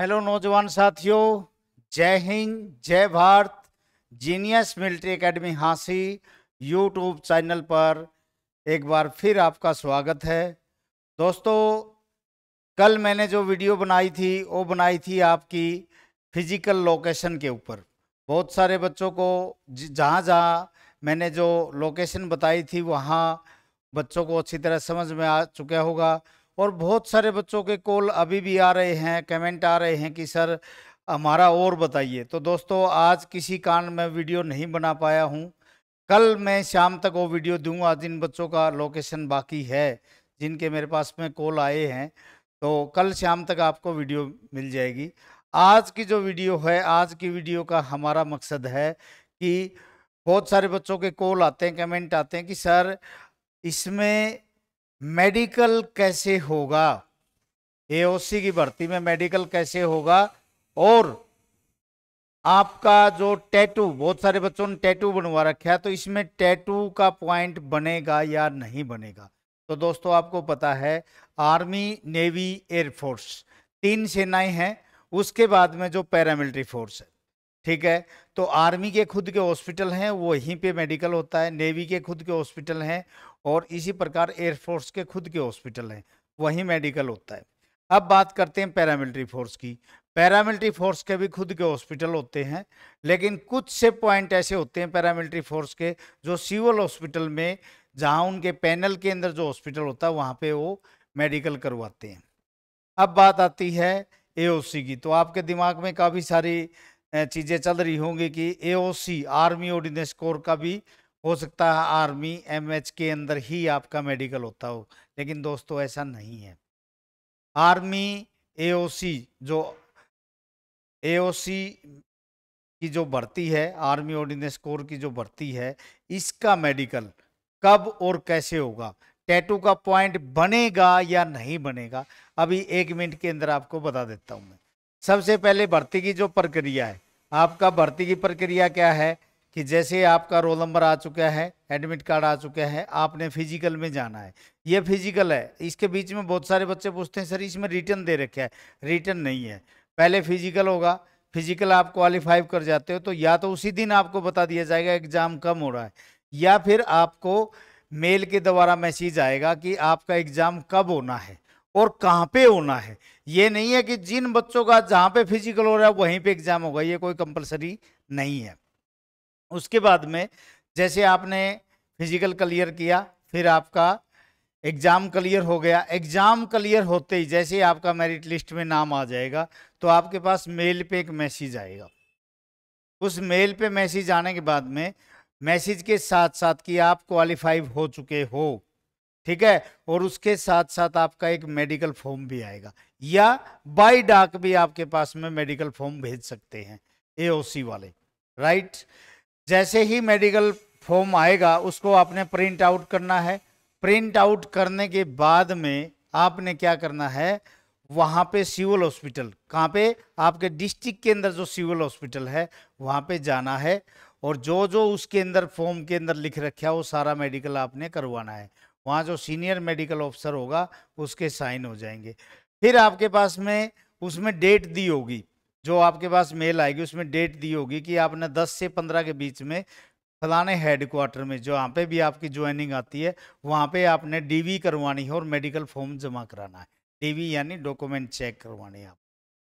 hello नौजवान साथियों जय हिंद जय Bharat genius military academy Hansi YouTube channel पर एक बार फिर आपका स्वागत है दोस्तों कल मैंने जो वीडियो बनाई थी वो बनाई थी आपकी फिजिकल लोकेशन के ऊपर बहुत सारे बच्चों को जहाँ जहाँ मैंने जो लोकेशन बताई थी वहाँ बच्चों को अच्छी तरह समझ में आ चुका होगा और बहुत सारे बच्चों के कॉल अभी भी आ रहे हैं कमेंट आ रहे हैं कि सर हमारा और बताइए तो दोस्तों आज किसी कारण मैं वीडियो नहीं बना पाया हूँ कल मैं शाम तक वो वीडियो दूंगा जिन बच्चों का लोकेशन बाकी है जिनके मेरे पास में कॉल आए हैं तो कल शाम तक आपको वीडियो मिल जाएगी आज की जो वीडियो है आज की वीडियो का हमारा मकसद है कि बहुत सारे बच्चों के कॉल आते हैं कमेंट आते हैं कि सर इसमें मेडिकल कैसे होगा एओसी की भर्ती में मेडिकल कैसे होगा और आपका जो टैटू बहुत सारे बच्चों ने टैटू बनवा रखा है तो इसमें टैटू का पॉइंट बनेगा या नहीं बनेगा तो दोस्तों आपको पता है आर्मी नेवी एयरफोर्स तीन सेनाएं हैं उसके बाद में जो पैरामिलिट्री फोर्स है ठीक है तो आर्मी के खुद के हॉस्पिटल हैं वो वहीं पे मेडिकल होता है नेवी के खुद के हॉस्पिटल हैं और इसी प्रकार एयरफोर्स के खुद के हॉस्पिटल हैं वहीं मेडिकल होता है अब बात करते हैं पैरामिलिट्री फोर्स की पैरामिलिट्री फोर्स के भी खुद के हॉस्पिटल होते हैं लेकिन कुछ से पॉइंट ऐसे होते हैं पैरामिलिट्री फोर्स के जो सिविल हॉस्पिटल में जहाँ उनके पैनल के अंदर जो हॉस्पिटल होता है वहाँ पे वो मेडिकल करवाते हैं अब बात आती है एओसी की तो आपके दिमाग में काफ़ी सारी चीज़ें चल रही होंगी कि एओसी आर्मी ऑर्डिनेंस कोर का भी हो सकता है आर्मी एमएच के अंदर ही आपका मेडिकल होता हो लेकिन दोस्तों ऐसा नहीं है आर्मी एओसी जो एओसी की जो भर्ती है आर्मी ऑर्डिनेंस कोर की जो भर्ती है इसका मेडिकल कब और कैसे होगा टैटू का पॉइंट बनेगा या नहीं बनेगा अभी एक मिनट के अंदर आपको बता देता हूँ मैं सबसे पहले भर्ती की जो प्रक्रिया है आपका भर्ती की प्रक्रिया क्या है कि जैसे आपका रोल नंबर आ चुका है एडमिट कार्ड आ चुका है आपने फिजिकल में जाना है ये फिजिकल है इसके बीच में बहुत सारे बच्चे पूछते हैं सर इसमें रिटर्न दे रखे है रिटर्न नहीं है पहले फिजिकल होगा फिजिकल आप क्वालिफाई कर जाते हो तो या तो उसी दिन आपको बता दिया जाएगा एग्ज़ाम कम हो रहा है या फिर आपको मेल के द्वारा मैसेज आएगा कि आपका एग्ज़ाम कब होना है और कहाँ पे होना है ये नहीं है कि जिन बच्चों का जहाँ पे फिजिकल हो रहा है वहीं पे एग्ज़ाम होगा ये कोई कंपलसरी नहीं है उसके बाद में जैसे आपने फिजिकल क्लियर किया फिर आपका एग्ज़ाम क्लियर हो गया एग्ज़ाम क्लियर होते ही जैसे ही आपका मेरिट लिस्ट में नाम आ जाएगा तो आपके पास मेल पे एक मैसेज आएगा उस मेल पे मैसेज आने के बाद में मैसेज के साथ साथ कि आप क्वालिफाइड हो चुके हो ठीक है और उसके साथ साथ आपका एक मेडिकल फॉर्म भी आएगा या बाय डाक भी आपके पास में मेडिकल फॉर्म भेज सकते हैं एओसी वाले राइट जैसे ही मेडिकल फॉर्म आएगा उसको आपने प्रिंट आउट करना है प्रिंट आउट करने के बाद में आपने क्या करना है वहाँ पे सिविल हॉस्पिटल कहाँ पे आपके डिस्ट्रिक्ट के अंदर जो सिविल हॉस्पिटल है वहाँ पे जाना है और जो जो उसके अंदर फॉर्म के अंदर लिख रखा है वो सारा मेडिकल आपने करवाना है वहाँ जो सीनियर मेडिकल ऑफिसर होगा उसके साइन हो जाएंगे फिर आपके पास में उसमें डेट दी होगी जो आपके पास मेल आएगी उसमें डेट दी होगी कि आपने 10 से 15 के बीच में फलाने हेडक्वार्टर में जो यहाँ पे भी आपकी ज्वाइनिंग आती है वहाँ पे आपने डीवी करवानी है और मेडिकल फॉर्म जमा कराना है डीवी यानी डॉक्यूमेंट चेक करवानी है आप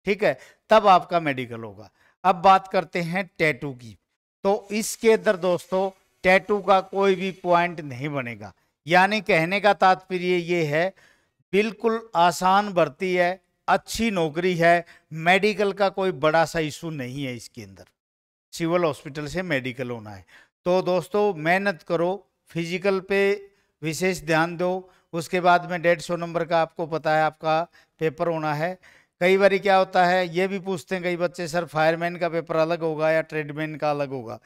ठीक है तब आपका मेडिकल होगा अब बात करते हैं टैटू की तो इसके अंदर दोस्तों टैटू का कोई भी पॉइंट नहीं बनेगा यानी कहने का तात्पर्य ये है बिल्कुल आसान भर्ती है अच्छी नौकरी है मेडिकल का कोई बड़ा सा इशू नहीं है इसके अंदर सिविल हॉस्पिटल से मेडिकल होना है तो दोस्तों मेहनत करो फिजिकल पे विशेष ध्यान दो उसके बाद में डेढ़ सौ नंबर का आपको पता है आपका पेपर होना है कई बार क्या होता है ये भी पूछते हैं कई बच्चे सर फायरमैन का पेपर अलग होगा या ट्रेडमैन का अलग होगा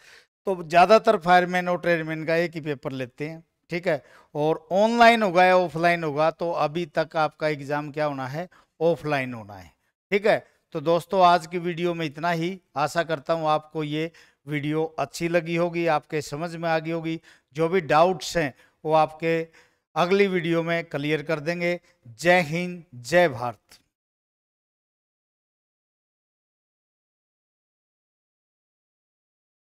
तो ज़्यादातर फायरमैन और ट्रेडमैन का एक ही पेपर लेते हैं ठीक है और ऑनलाइन होगा या ऑफलाइन होगा तो अभी तक आपका एग्ज़ाम क्या होना है ऑफलाइन होना है ठीक है तो दोस्तों आज की वीडियो में इतना ही आशा करता हूँ आपको ये वीडियो अच्छी लगी होगी आपके समझ में आ गई होगी जो भी डाउट्स हैं वो आपके अगली वीडियो में क्लियर कर देंगे जय हिंद जय भारत